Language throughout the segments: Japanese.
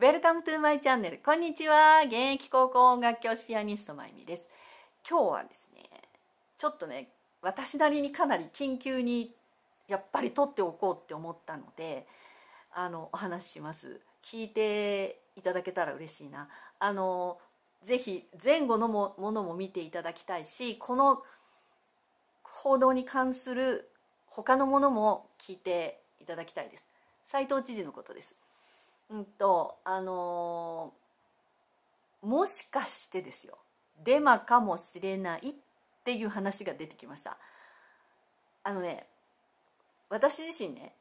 Welcome to my channel こんにちは現役高校音楽教師ピアニストまゆみです今日はですねちょっとね私なりにかなり緊急にやっぱり撮っておこうって思ったのであのお話しします聞いていただけたら嬉しいなあのぜひ前後のもものも見ていただきたいしこの報道に関する他のものも聞いていただきたいです斎藤知事のことですうんとあのー、もしかしてですよデマかもしれないっていう話が出てきましたあのね私自身ね、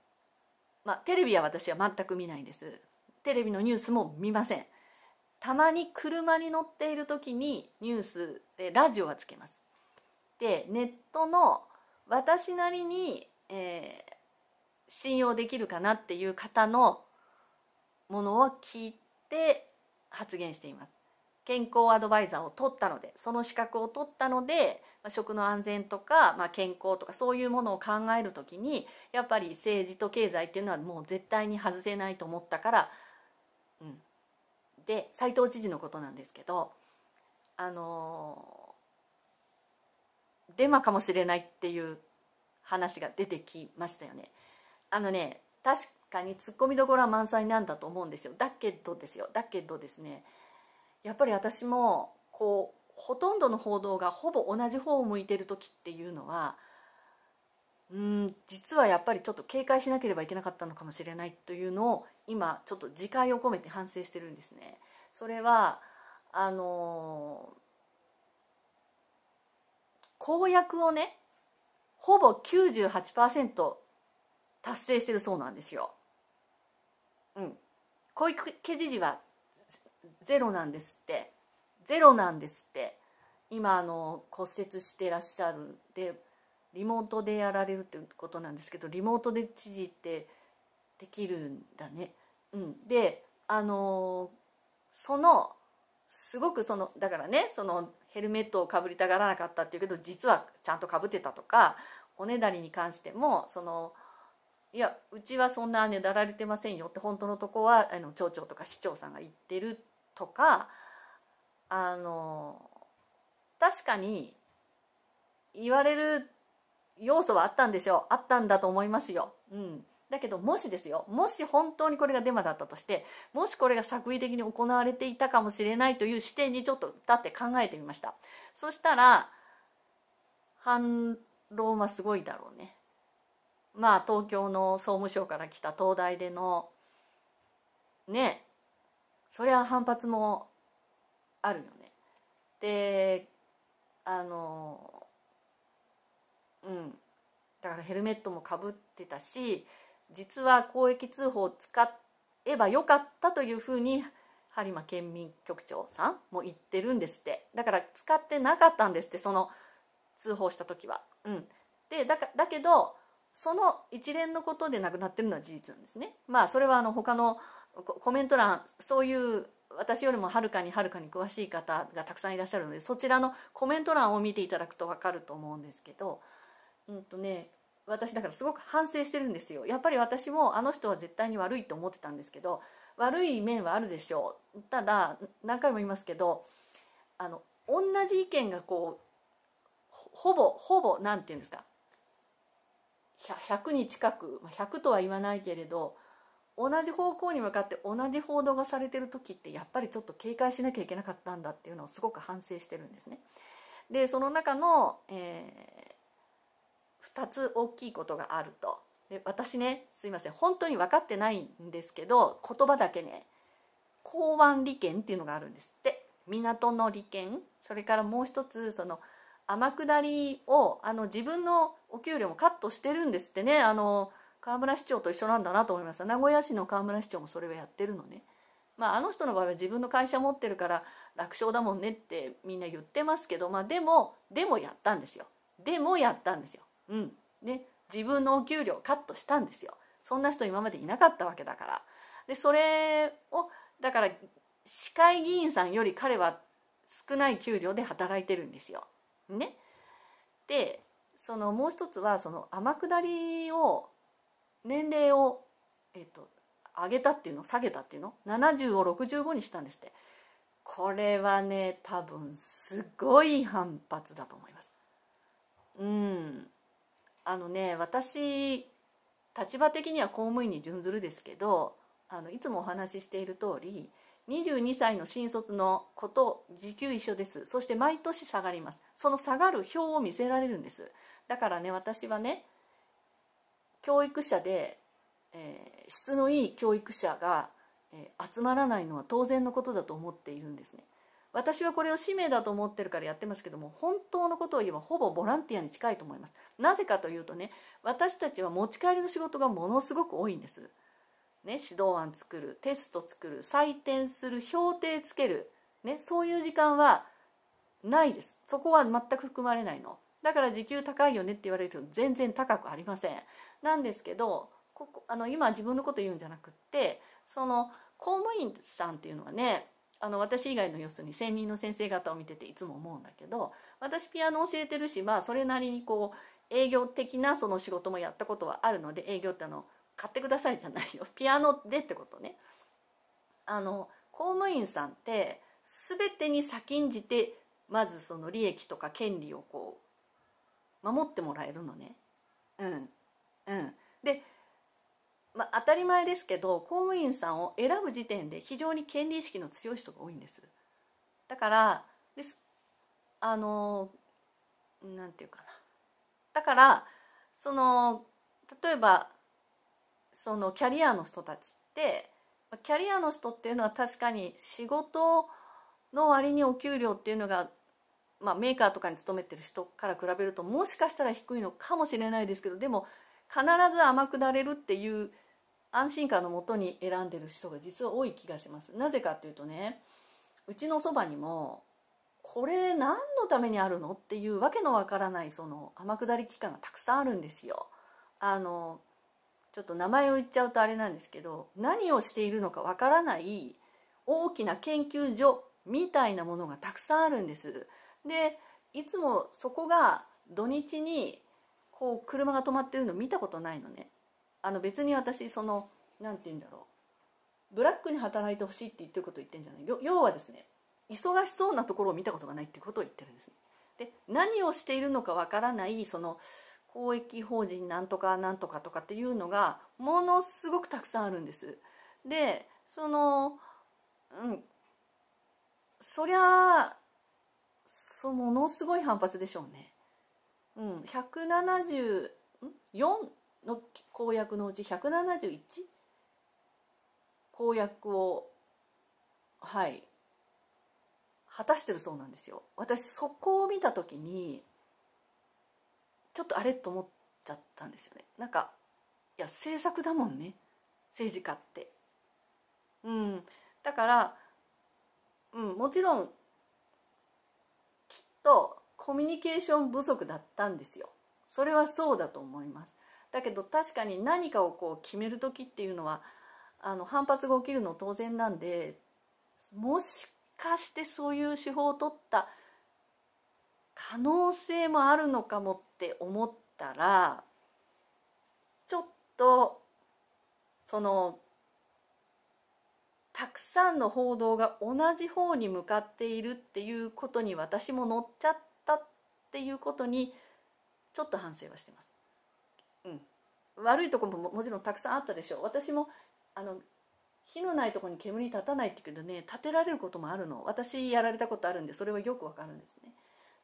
まあ、テレビは私は全く見ないんですテレビのニュースも見ませんたまに車に乗っている時にニュースでラジオはつけますでネットの私なりに、えー、信用できるかなっていう方のものを聞いて発言しています健康アドバイザーを取ったのでその資格を取ったので、まあ、食の安全とか、まあ、健康とかそういうものを考える時にやっぱり政治と経済っていうのはもう絶対に外せないと思ったから、うん、で斎藤知事のことなんですけどあのー、デマかもしれないっていう話が出てきましたよね。あのね確かに突っ込みどころは満載なんだと思うんですよだけどですよだけどですねやっぱり私もこうほとんどの報道がほぼ同じ方を向いてる時っていうのはうん実はやっぱりちょっと警戒しなければいけなかったのかもしれないというのを今ちょっと自戒を込めて反省してるんですね。それはあのー、公約をねほぼ98%達成してるそうなんですよ。うん、小池知事はゼロなんですってゼロなんですって今あの骨折してらっしゃるでリモートでやられるってことなんですけどリモートで知事ってできるんだね。うん、であのそのすごくそのだからねそのヘルメットをかぶりたがらなかったっていうけど実はちゃんとかぶってたとかおねだりに関してもそのいやうちはそんなねだられてませんよって本当のとこはあの町長とか市長さんが言ってるとかあの確かに言われる要素はあったんでしょうあったんだと思いますよ。うん、だけどもしですよもし本当にこれがデマだったとしてもしこれが作為的に行われていたかもしれないという視点にちょっと立って考えてみました。そしたら反論はすごいだろうね。まあ東京の総務省から来た東大でのねそりゃ反発もあるよね。であのうんだからヘルメットもかぶってたし実は公益通報を使えばよかったというふうに播磨県民局長さんも言ってるんですってだから使ってなかったんですってその通報した時は。うん、でだだけどその一連のことで亡くなってるのは事実なんですね。まあそれはあの他のコメント欄そういう私よりもはるかにはるかに詳しい方がたくさんいらっしゃるのでそちらのコメント欄を見ていただくと分かると思うんですけどうんとね私だからすごく反省してるんですよやっぱり私もあの人は絶対に悪いと思ってたんですけど悪い面はあるでしょうただ何回も言いますけどあの同じ意見がこうほぼほぼ何て言うんですか100に近く100とは言わないけれど同じ方向に向かって同じ報道がされてる時ってやっぱりちょっと警戒しなきゃいけなかったんだっていうのをすごく反省してるんですね。でその中の、えー、2つ大きいことがあると。で私ねすいません本当に分かってないんですけど言葉だけね港湾利権っていうのがあるんですって港の利権それからもう一つその「天下りをあの自分のお給料もカットしてるんですってねあの河村市長と一緒なんだなと思いました名古屋市の河村市長もそれはやってるのね。まあ、あの人の場合は自分の会社持ってるから楽勝だもんねってみんな言ってますけど、まあ、でもでもやったんですよでもやったんですよ、うん、ね自分のお給料カットしたんですよそんな人今までいなかったわけだからでそれをだから市会議員さんより彼は少ない給料で働いてるんですよね。でそのもう一つはその天下りを年齢を、えっと、上げたっていうの下げたっていうの70を65にしたんですってこれはね多分すごい反発だと思います。うんあのね私立場的には公務員に準ずるですけどあのいつもお話ししている通り22歳の新卒の子と時給一緒ですそして毎年下がりますその下がる表を見せられるんですだからね私はね教育者で、えー、質のいい教育者が、えー、集まらないのは当然のことだと思っているんですね私はこれを使命だと思ってるからやってますけども本当のことを言えばほぼボランティアに近いと思いますなぜかというとね私たちは持ち帰りの仕事がものすごく多いんですね、指導案作るテスト作る採点する評定つける、ね、そういう時間はないですそこは全く含まれないのだから時給高いよねって言われると全然高くありませんなんですけどここあの今自分のこと言うんじゃなくってその公務員さんっていうのはねあの私以外の要するに専任の先生方を見てていつも思うんだけど私ピアノ教えてるしまあそれなりにこう営業的なその仕事もやったことはあるので営業ってあの買ってくださいじゃないよ ピアノでってことね。あの公務員さんって全てに先んじてまずその利益とか権利をこう守ってもらえるのね。うんうん、で、ま当たり前ですけど公務員さんを選ぶ時点で非常に権利意識の強い人が多いんです。だからですあのなんていうかなだからその例えばそのキャリアの人たちってキャリアの人っていうのは確かに仕事の割にお給料っていうのがまあ、メーカーとかに勤めてる人から比べるともしかしたら低いのかもしれないですけどでも必ず天下れるっていう安心感のもとに選んでる人が実は多い気がします。なぜかっていうとねうちのそばにもこれ何のためにあるのっていうわけのわからないその天下り期間がたくさんあるんですよ。あのちょっと名前を言っちゃうとあれなんですけど何をしているのかわからない大きな研究所みたいなものがたくさんあるんです。でいつもそこが土日にこう車が止まってるの見たことないのねあの別に私その何て言うんだろうブラックに働いてほしいって言ってることを言ってるんじゃない要はですね忙しそうなところを見たことがないってことを言ってるんですねで何をしているのかわからないその公益法人なんとかなんとかとかっていうのがものすごくたくさんあるんですでそのうんそりゃあそうものすごい反発でしょうね。うん、174の公約のうち171公約をはい果たしてるそうなんですよ。私そこを見た時にちょっとあれと思っちゃったんですよね。なんかいや政策だもんね政治家って。うん、だから、うん、もちろんとコミュニケーション不足だったんですよそれはそうだと思いますだけど確かに何かをこう決める時っていうのはあの反発が起きるの当然なんでもしかしてそういう手法を取った可能性もあるのかもって思ったらちょっとそのたくさんの報道が同じ方に向かっているっていうことに私も乗っちゃったっていうことにちょっと反省はしてます。うん、悪いとこももちろんたくさんあったでしょう。私もあの火のないとこに煙立たないって言うけどね立てられることもあるの私やられたことあるんでそれはよくわかるんですね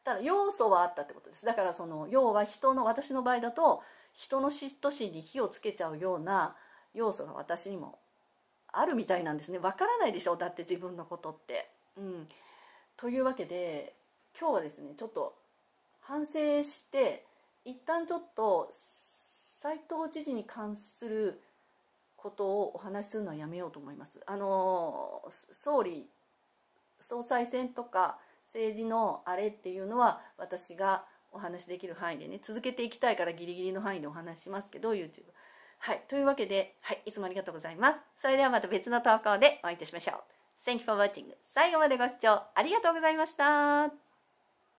ただ要素はあったってことですだからその要は人の私の場合だと人の嫉妬心に火をつけちゃうような要素が私にもあるみたいなんですねわからないでしょだって自分のことって。うん、というわけで今日はですねちょっと反省して一旦ちょっと斎藤知事に関することをお話しするのはやめようと思います。あの総理総裁選とか政治のあれっていうのは私がお話しできる範囲でね続けていきたいからギリギリの範囲でお話しますけど YouTube。はい、というわけで、はい、いつもありがとうございます。それではまた別の投稿でお会いいたしましょう。Thank you for watching. 最後までご視聴ありがとうございました。